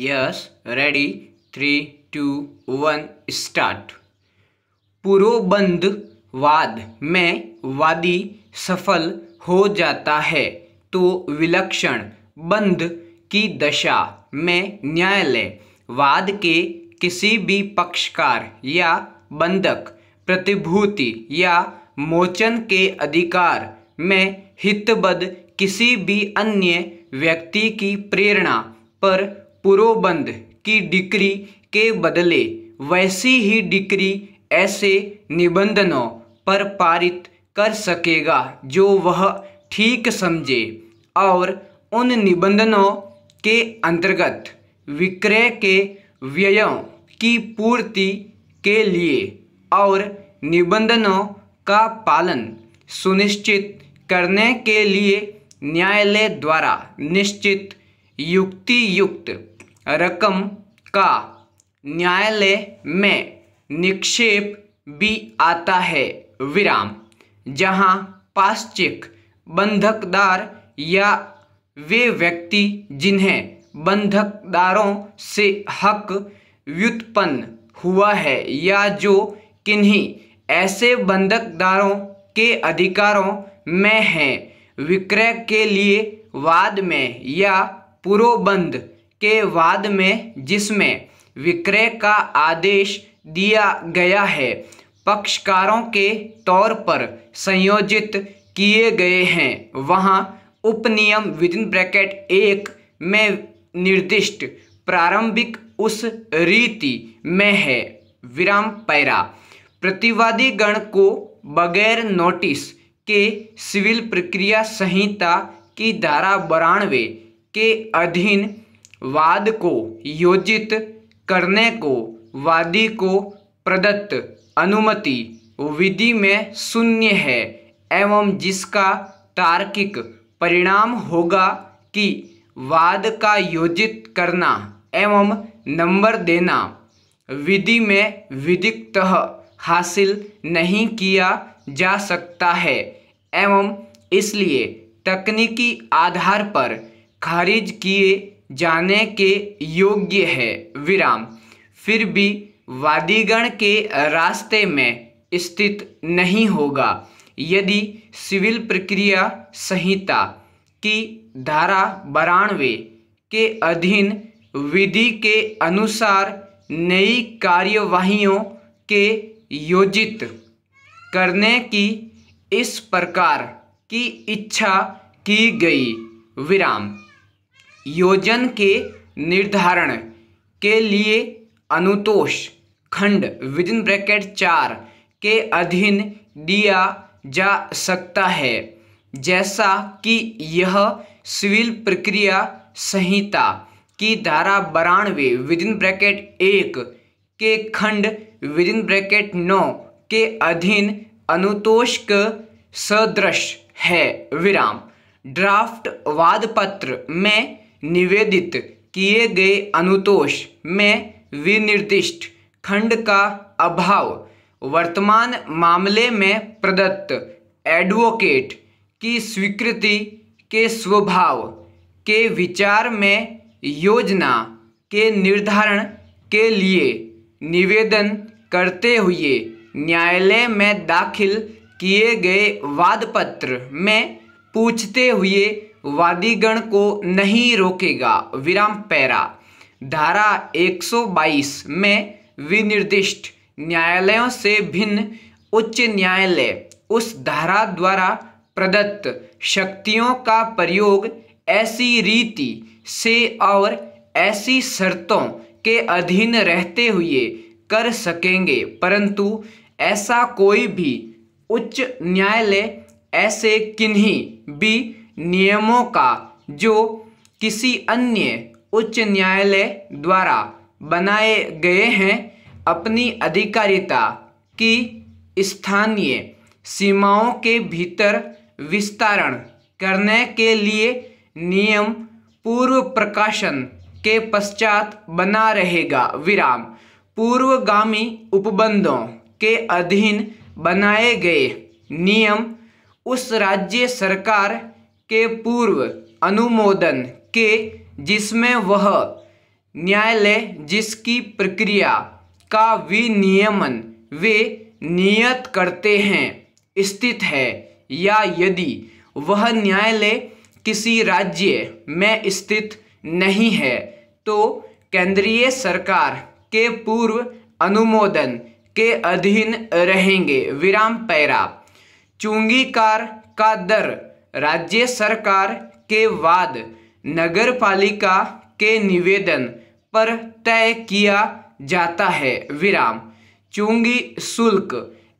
yes ready three two one start पुरोबंधवाद में वादी सफल हो जाता है तो विलक्षण बंध की दशा में न्यायालय वाद के किसी भी पक्षकार या बंधक प्रतिभूति या मोचन के अधिकार में हितबद्ध किसी भी अन्य व्यक्ति की प्रेरणा पर पुरोबंद की डिक्री के बदले वैसी ही डिक्री ऐसे निबंधनों पर पारित कर सकेगा जो वह ठीक समझे और उन निबंधनों के अंतर्गत विक्रय के व्ययों की पूर्ति के लिए और निबंधनों का पालन सुनिश्चित करने के लिए न्यायालय द्वारा निश्चित युक्ति युक्त रकम का न्यायालय में निक्षेप भी आता है विराम जहां पाश्चिक बंधकदार या वे व्यक्ति जिन्हें बंधकदारों से हक व्युत्पन्न हुआ है या जो किन्हीं ऐसे बंधकदारों के अधिकारों में हैं विक्रय के लिए वाद में या पूर्वबंध के वाद में जिसमें विक्रय का आदेश दिया गया है पक्षकारों के तौर पर संयोजित किए गए हैं वहाँ उपनियम विदिन ब्रैकेट एक में निर्दिष्ट प्रारंभिक उस रीति में है विराम पैरा प्रतिवादी गण को बगैर नोटिस के सिविल प्रक्रिया संहिता की धारा बारानवे के अधीन वाद को योजित करने को वादी को प्रदत्त अनुमति विधि में शून्य है एवं जिसका तार्किक परिणाम होगा कि वाद का योजित करना एवं नंबर देना विधि में विधिकत हासिल नहीं किया जा सकता है एवं इसलिए तकनीकी आधार पर खारिज किए जाने के योग्य है विराम फिर भी वादीगण के रास्ते में स्थित नहीं होगा यदि सिविल प्रक्रिया संहिता की धारा बारानवे के अधीन विधि के अनुसार नई कार्यवाहियों के योजित करने की इस प्रकार की इच्छा की गई विराम योजन के निर्धारण के लिए अनुतोष खंड विदिन ब्रैकेट चार के अधीन दिया जा सकता है जैसा कि यह सिविल प्रक्रिया संहिता की धारा बारानवे विदिन ब्रैकेट एक के खंड विदिन ब्रैकेट नौ के अधीन अनुतोष के सदृश है विराम ड्राफ्ट वादपत्र में निवेदित किए गए अनुतोष में विनिर्दिष्ट खंड का अभाव वर्तमान मामले में प्रदत्त एडवोकेट की स्वीकृति के स्वभाव के विचार में योजना के निर्धारण के लिए निवेदन करते हुए न्यायालय में दाखिल किए गए वादपत्र में पूछते हुए वादीगण को नहीं रोकेगा विराम पैरा धारा 122 में विनिर्दिष्ट न्यायालयों से भिन्न उच्च न्यायालय उस धारा द्वारा प्रदत्त शक्तियों का प्रयोग ऐसी रीति से और ऐसी शर्तों के अधीन रहते हुए कर सकेंगे परंतु ऐसा कोई भी उच्च न्यायालय ऐसे किन्हीं भी नियमों का जो किसी अन्य उच्च न्यायालय द्वारा बनाए गए हैं अपनी अधिकारिता की स्थानीय सीमाओं के भीतर विस्तारण करने के लिए नियम पूर्व प्रकाशन के पश्चात बना रहेगा विराम पूर्वगामी उपबंधों के अधीन बनाए गए नियम उस राज्य सरकार के पूर्व अनुमोदन के जिसमें वह न्यायालय जिसकी प्रक्रिया का विनियमन वे नियत करते हैं स्थित है या यदि वह न्यायालय किसी राज्य में स्थित नहीं है तो केंद्रीय सरकार के पूर्व अनुमोदन के अधीन रहेंगे विराम पैरा चुंगीकार का दर राज्य सरकार के वाद नगर पालिका के निवेदन पर तय किया जाता है विराम चुंगी शुल्क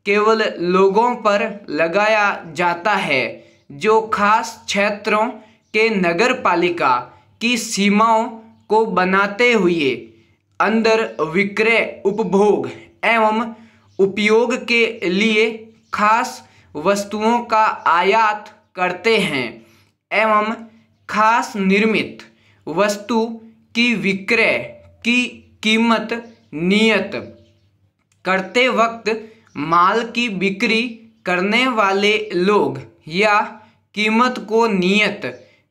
केवल लोगों पर लगाया जाता है जो खास क्षेत्रों के नगर पालिका की सीमाओं को बनाते हुए अंदर विक्रय उपभोग एवं उपयोग के लिए खास वस्तुओं का आयात करते हैं एवं खास निर्मित वस्तु की विक्रय की कीमत नियत करते वक्त माल की बिक्री करने वाले लोग या कीमत को नियत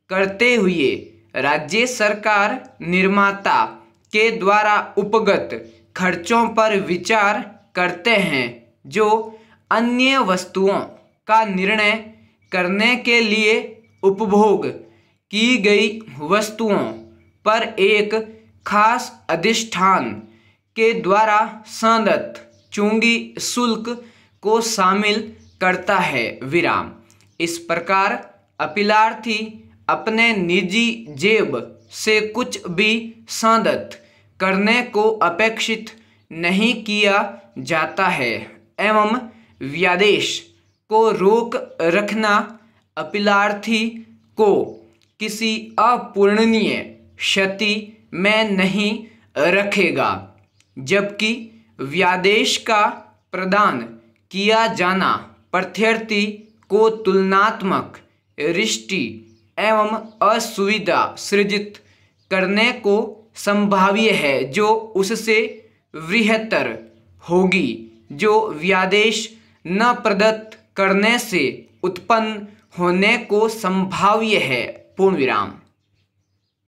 करते हुए राज्य सरकार निर्माता के द्वारा उपगत खर्चों पर विचार करते हैं जो अन्य वस्तुओं का निर्णय करने के लिए उपभोग की गई वस्तुओं पर एक खास अधिष्ठान के द्वारा संदत चुंगी शुल्क को शामिल करता है विराम इस प्रकार अपिलार्थी अपने निजी जेब से कुछ भी संदत करने को अपेक्षित नहीं किया जाता है एवं व्यादेश को रोक रखना अपिलार्थी को किसी अपूर्णनीय क्षति में नहीं रखेगा जबकि व्यादेश का प्रदान किया जाना प्रत्यर्थी को तुलनात्मक रिष्टि एवं असुविधा सृजित करने को संभाव्य है जो उससे वृहत्तर होगी जो व्यादेश न प्रदत्त करने से उत्पन्न होने को संभाव्य है पूर्ण विराम